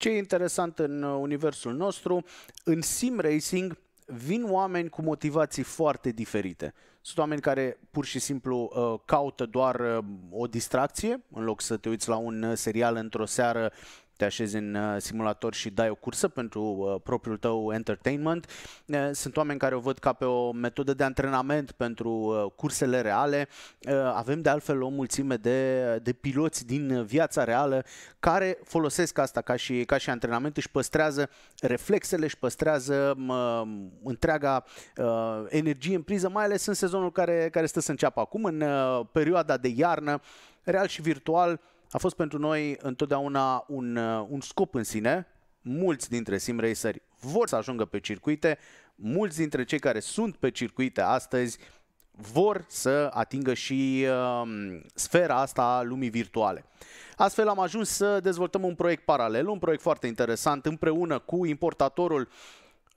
Ce e interesant în uh, universul nostru, în sim racing vin oameni cu motivații foarte diferite. Sunt oameni care pur și simplu uh, caută doar uh, o distracție, în loc să te uiți la un uh, serial într-o seară te așezi în uh, simulator și dai o cursă pentru uh, propriul tău entertainment. Uh, sunt oameni care o văd ca pe o metodă de antrenament pentru cursele reale. Avem de altfel o mulțime de, de piloți din viața reală care folosesc asta ca și, ca și antrenament, își păstrează reflexele, își păstrează întreaga uh, energie în priză, mai ales în sezonul care, care stă să înceapă acum, în uh, perioada de iarnă, real și virtual, a fost pentru noi întotdeauna un, uh, un scop în sine. Mulți dintre simraceri vor să ajungă pe circuite, mulți dintre cei care sunt pe circuite astăzi vor să atingă și uh, sfera asta a lumii virtuale. Astfel am ajuns să dezvoltăm un proiect paralel, un proiect foarte interesant împreună cu importatorul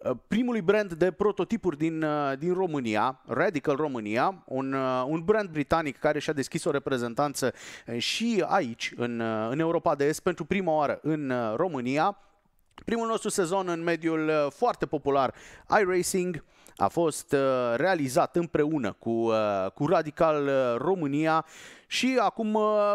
Uh, primului brand de prototipuri din, uh, din România, Radical România, un, uh, un brand britanic care și-a deschis o reprezentanță și aici, în, în Europa de Est, pentru prima oară în România. Primul nostru sezon în mediul foarte popular iRacing a fost realizat împreună cu, cu Radical România și acum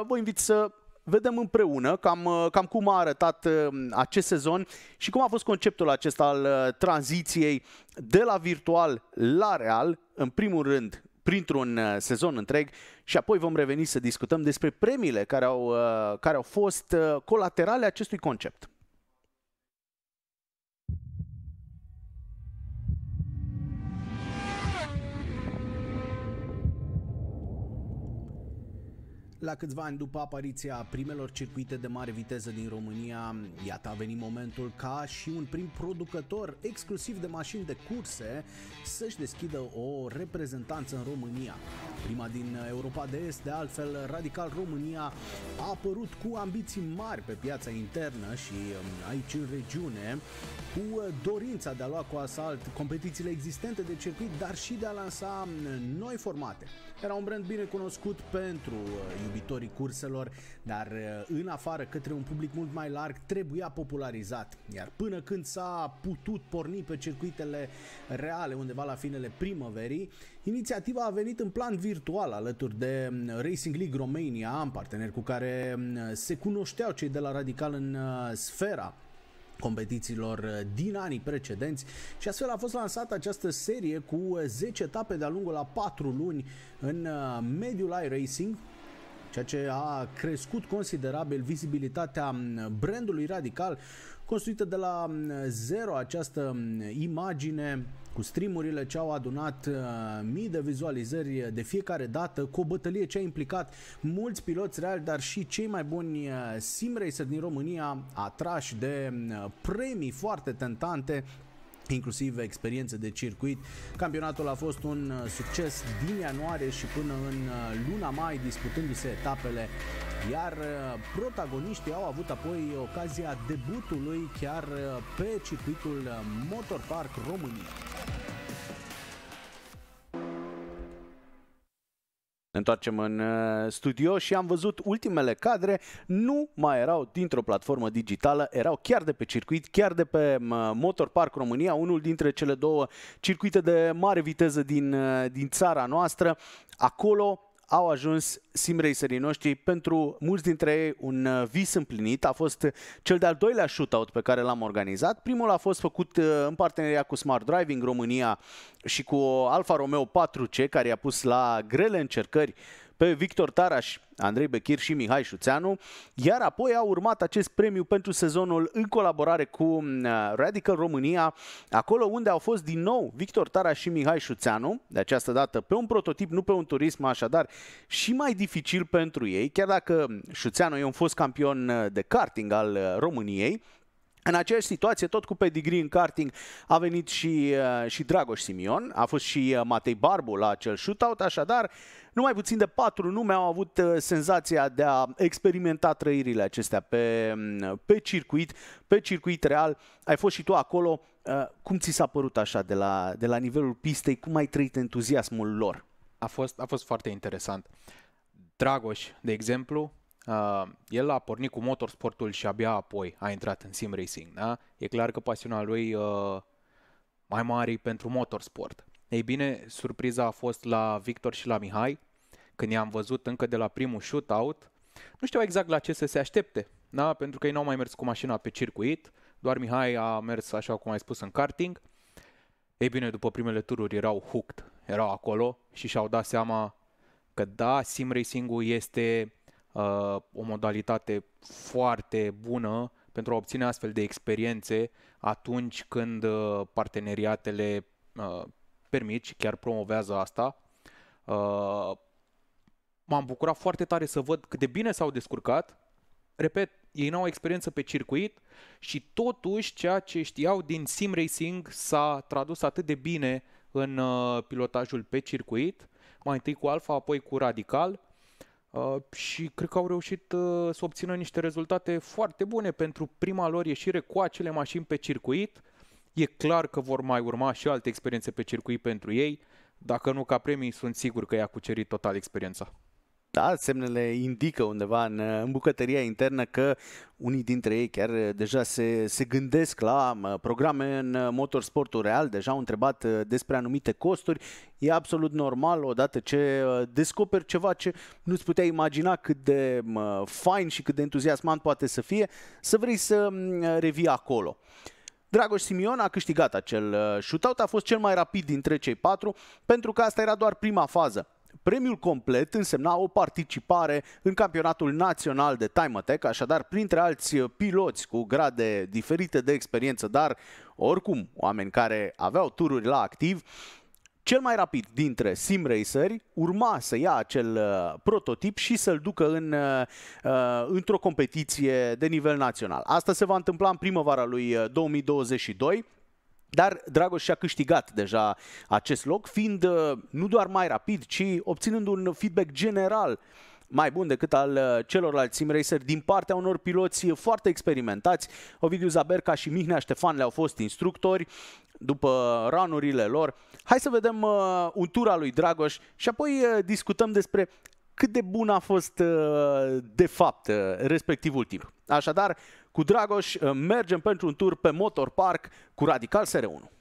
vă invit să vedem împreună cam, uh, cam cum a arătat uh, acest sezon și cum a fost conceptul acesta al uh, tranziției de la virtual la real, în primul rând printr-un sezon întreg și apoi vom reveni să discutăm despre premiile care au, care au fost colaterale acestui concept. La câțiva ani după apariția primelor circuite de mare viteză din România, iată a venit momentul ca și un prim producător exclusiv de mașini de curse să-și deschidă o reprezentanță în România. Prima din Europa de Est, de altfel, Radical România a apărut cu ambiții mari pe piața internă și um, aici în regiune, cu dorința de a lua cu asalt competițiile existente de circuit, dar și de a lansa um, noi formate. Era un brand bine cunoscut pentru uh, iubitorii curselor, dar uh, în afară către un public mult mai larg trebuia popularizat, iar până când s-a putut porni pe circuitele reale undeva la finele primăverii, inițiativa a venit în plan virtual alături de mm, Racing League Romania, un partener cu care mm, se cunoșteau cei de la Radical în uh, sfera competițiilor uh, din anii precedenți și astfel a fost lansată această serie cu 10 etape de-a lungul la 4 luni în mediul iRacing ceea ce a crescut considerabil vizibilitatea brandului radical construită de la zero această imagine cu streamurile ce au adunat uh, mii de vizualizări de fiecare dată, cu o bătălie ce a implicat mulți piloți reali, dar și cei mai buni uh, sim racer din România, atrași de uh, premii foarte tentante inclusiv experiențe de circuit. Campionatul a fost un uh, succes din ianuarie și până în uh, luna mai disputându-se etapele, iar uh, protagoniștii au avut apoi ocazia debutului chiar pe circuitul Motor Park România. întoarcem în uh, studio și am văzut ultimele cadre, nu mai erau dintr-o platformă digitală, erau chiar de pe circuit, chiar de pe uh, Motor Park România, unul dintre cele două circuite de mare viteză din, uh, din țara noastră. Acolo au ajuns simracerii noștri. Pentru mulți dintre ei un uh, vis împlinit a fost cel de-al doilea shootout pe care l-am organizat. Primul a fost făcut uh, în parteneria cu Smart Driving România și cu Alfa Romeo 4C care i-a pus la grele încercări pe Victor Taraș, Andrei Bechir și Mihai Șuțeanu, iar apoi a urmat acest premiu pentru sezonul în colaborare cu uh, Radical România, acolo unde au fost din nou Victor Taraș și Mihai Șuțeanu, de această dată pe un prototip, nu pe un turism, așadar și mai dificil pentru ei, chiar dacă Șuțeanu e un fost campion uh, de karting al uh, României, în aceeași situație, tot cu pedigree în karting, a venit și, uh, și Dragoș Simion, a fost și uh, Matei Barbu la acel shootout, așadar, numai puțin de patru nume au avut uh, senzația de a experimenta trăirile acestea pe, mm, pe circuit, pe circuit real. Ai fost și tu acolo, cum ți s-a părut așa de la, de la nivelul pistei, cum ai trăit entuziasmul lor? A fost, a fost foarte interesant. Dragoș, de exemplu, Uh, el a pornit cu motorsportul și abia apoi a intrat în sim racing, da? E clar că pasiunea lui uh, mai mare e pentru motorsport. Ei bine, surpriza a fost la Victor și la Mihai, când i-am văzut încă de la primul shootout. Nu știu exact la ce să se aștepte, da? pentru că ei n-au mai mers cu mașina pe circuit, doar Mihai a mers, așa cum ai spus, în karting. Ei bine, după primele tururi erau hooked, erau acolo și și-au dat seama că da, sim racing-ul este uh, o modalitate foarte bună pentru a obține astfel de experiențe atunci când uh, parteneriatele uh, permit și chiar promovează asta. Uh, m-am bucurat foarte tare să văd cât de bine s-au descurcat. Repet, ei n-au experiență pe circuit și totuși ceea ce știau din sim racing s-a tradus atât de bine în uh, pilotajul pe circuit, mai întâi cu Alfa, apoi cu Radical Uh, și cred că au reușit uh, să obțină niște rezultate foarte bune pentru prima lor ieșire cu acele mașini pe circuit. E clar că vor mai urma și alte experiențe pe circuit pentru ei. Dacă nu ca premii, sunt sigur că i-a cucerit total experiența da, semnele indică undeva în, în bucătăria internă că unii dintre ei chiar uh, deja se, se gândesc la um, programe în uh, motorsportul real, deja au întrebat uh, despre anumite costuri. E absolut normal odată ce descoperi ceva ce nu-ți puteai imagina cât de um, fain și cât de entuziasmant poate să fie, să vrei să um, revii acolo. Dragoș Simion a câștigat acel shootout, a fost cel mai rapid dintre cei patru, pentru că asta era doar prima fază. Premiul complet însemna o participare în campionatul național de Time Attack, așadar printre alți piloți cu grade diferite de experiență, dar oricum oameni care aveau tururi la activ, cel mai rapid dintre sim raceri urma să ia acel uh, prototip și să-l ducă în, uh, uh într-o competiție de nivel național. Asta se va întâmpla în primăvara lui 2022. Uh, dar Dragoș și-a câștigat deja acest loc, fiind uh, nu doar mai rapid, ci obținând un feedback general mai bun decât al uh, celorlalți sim racer din partea unor piloți foarte experimentați. Ovidiu Zaberca și Mihnea Ștefan le-au fost instructori după ranurile lor. Hai să vedem uh, un tur al lui Dragoș și apoi discutăm despre cât de bun a fost uh, de fapt uh, respectivul timp. Așadar, cu Dragoș uh, mergem pentru un tur pe Motor Park cu Radical SR1.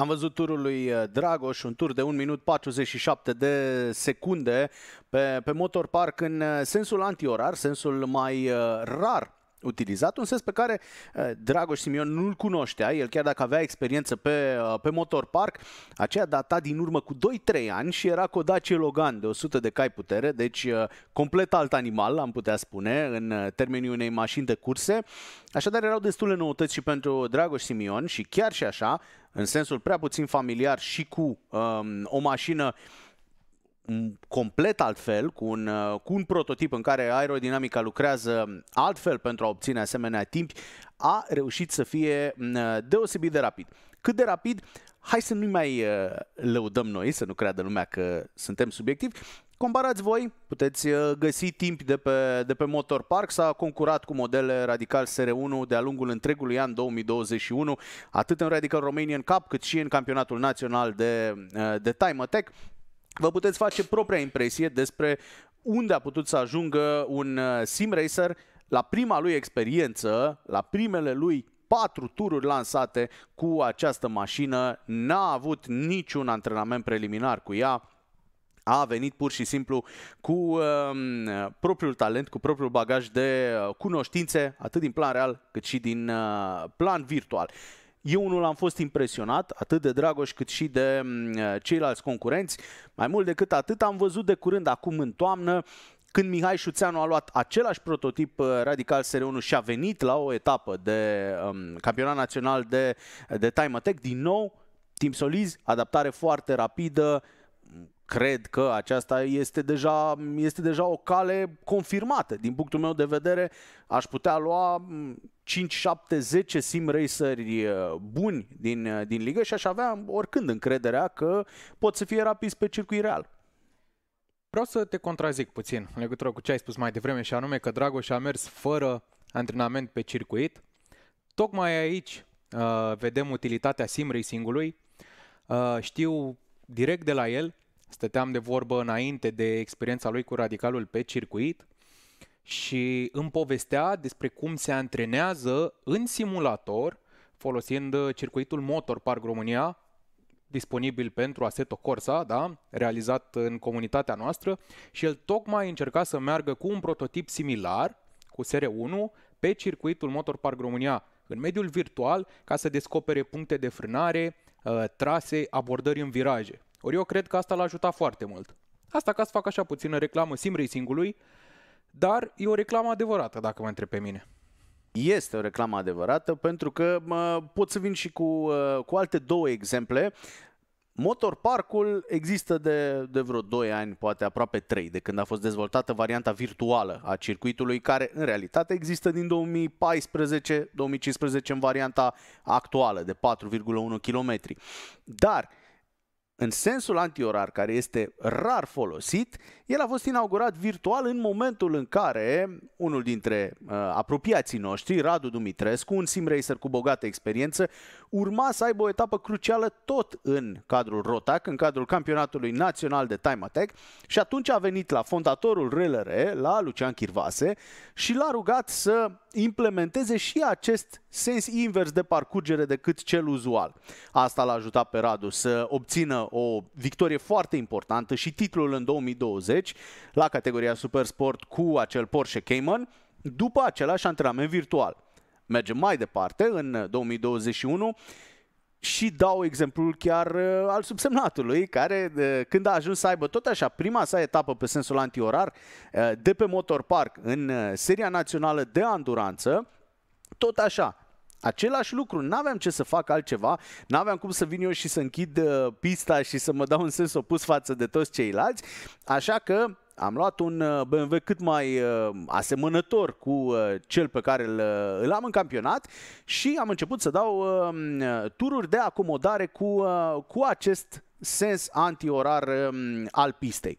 Am văzut turul lui uh, Dragoș, un tur de 1 minut 47 de secunde pe, pe Motor Park în uh, sensul antiorar, sensul mai uh, rar utilizat, un sens pe care eh, Dragoș Simion nu-l cunoștea, el chiar dacă avea experiență pe, eh, pe Motor Park, aceea data din urmă cu 2-3 ani și era Codace Logan de 100 de cai putere, deci eh, complet alt animal, am putea spune, în termenii unei mașini de curse. Așadar erau destule noutăți și pentru Dragoș Simion și chiar și așa, în sensul prea puțin familiar și cu um, o mașină uh, complet altfel, cu un, uh, cu un prototip în care aerodinamica lucrează altfel pentru a obține asemenea timp, a reușit să fie mm, uh, deosebit de rapid. Cât de rapid? Hai să nu mai uh, lăudăm noi, să nu creadă lumea că suntem subiectivi. Comparați voi, puteți găsi timp de pe, de pe Motor Park, s-a concurat cu modele Radical SR1 de-a lungul întregului an 2021, atât în Radical Romanian Cup cât și în campionatul național de, de Time Attack vă puteți face propria impresie despre unde a putut să ajungă un uh, sim racer la prima lui experiență, la primele lui patru tururi lansate cu această mașină, n-a avut niciun antrenament preliminar cu ea, a venit pur și simplu cu uh, propriul talent, cu propriul bagaj de uh, cunoștințe, atât din plan real cât și din uh, plan virtual. Eu unul am fost impresionat, atât de Dragoș cât și de mm, ceilalți concurenți. Mai mult decât atât, am văzut de curând, acum în toamnă, când Mihai Șuțeanu a luat același prototip uh, Radical SR1 și a venit la o etapă de um, campionat național de, de Time Attack, din nou, timp soliz, adaptare foarte rapidă, uh, cred că aceasta este deja, este deja o cale confirmată. Din punctul meu de vedere, aș putea lua 5, 7, 10 sim raceri buni din, din ligă și aș avea oricând încrederea că pot să fie rapizi pe circuit real. Vreau să te contrazic puțin în legătură cu ce ai spus mai devreme și anume că Dragoș a mers fără antrenament pe circuit. Tocmai aici uh, vedem utilitatea sim racing-ului. Uh, știu direct de la el Stăteam de vorbă înainte de experiența lui cu radicalul pe circuit și îmi povestea despre cum se antrenează în simulator folosind uh, circuitul Motor Park România, disponibil pentru Assetto Corsa, da, realizat în comunitatea noastră și el tocmai încerca să meargă cu un prototip similar, cu SR1, pe circuitul Motor Park România, în mediul virtual, ca să descopere puncte de frânare, uh, trase, abordări în viraje. Ori eu cred că asta l-a ajutat foarte mult. Asta ca să fac așa puțină reclamă sim racing-ului, dar e o reclamă adevărată, dacă mă întreb pe mine. Este o reclamă adevărată pentru că mă, pot să vin și cu, uh, cu alte două exemple. Motor Parkul există de, de vreo 2 ani, poate aproape 3, de când a fost dezvoltată varianta virtuală a circuitului, care în realitate există din 2014-2015 în varianta actuală de 4,1 km. Dar în sensul antiorar, care este rar folosit, el a fost inaugurat virtual în momentul în care unul dintre uh, apropiații noștri, Radu Dumitrescu, un sim racer cu bogată experiență, urma să aibă o etapă crucială tot în cadrul Rotac, în cadrul campionatului național de Time Attack și atunci a venit la fondatorul RLR, la Lucian Chirvase și l-a rugat să implementeze și acest sens invers de parcurgere decât cel uzual. Asta l-a ajutat pe Radu să obțină o victorie foarte importantă și titlul în 2020 la categoria Supersport cu acel Porsche Cayman după același antrenament virtual. Mergem mai departe, în 2021 și dau exemplul chiar uh, al subsemnatului, care când a ajuns să aibă tot așa prima sa etapă pe sensul antiorar uh, de pe Motor Park în uh, seria națională de anduranță, tot așa, Același lucru, n-aveam ce să fac altceva, n-aveam cum să vin eu și să închid pista și să mă dau în sens opus față de toți ceilalți, așa că am luat un uh, BMW cât mai uh, asemănător cu uh, cel pe care îl, îl am în campionat și am început să dau um, tururi de acomodare cu, cu acest sens antiorar um, al pistei.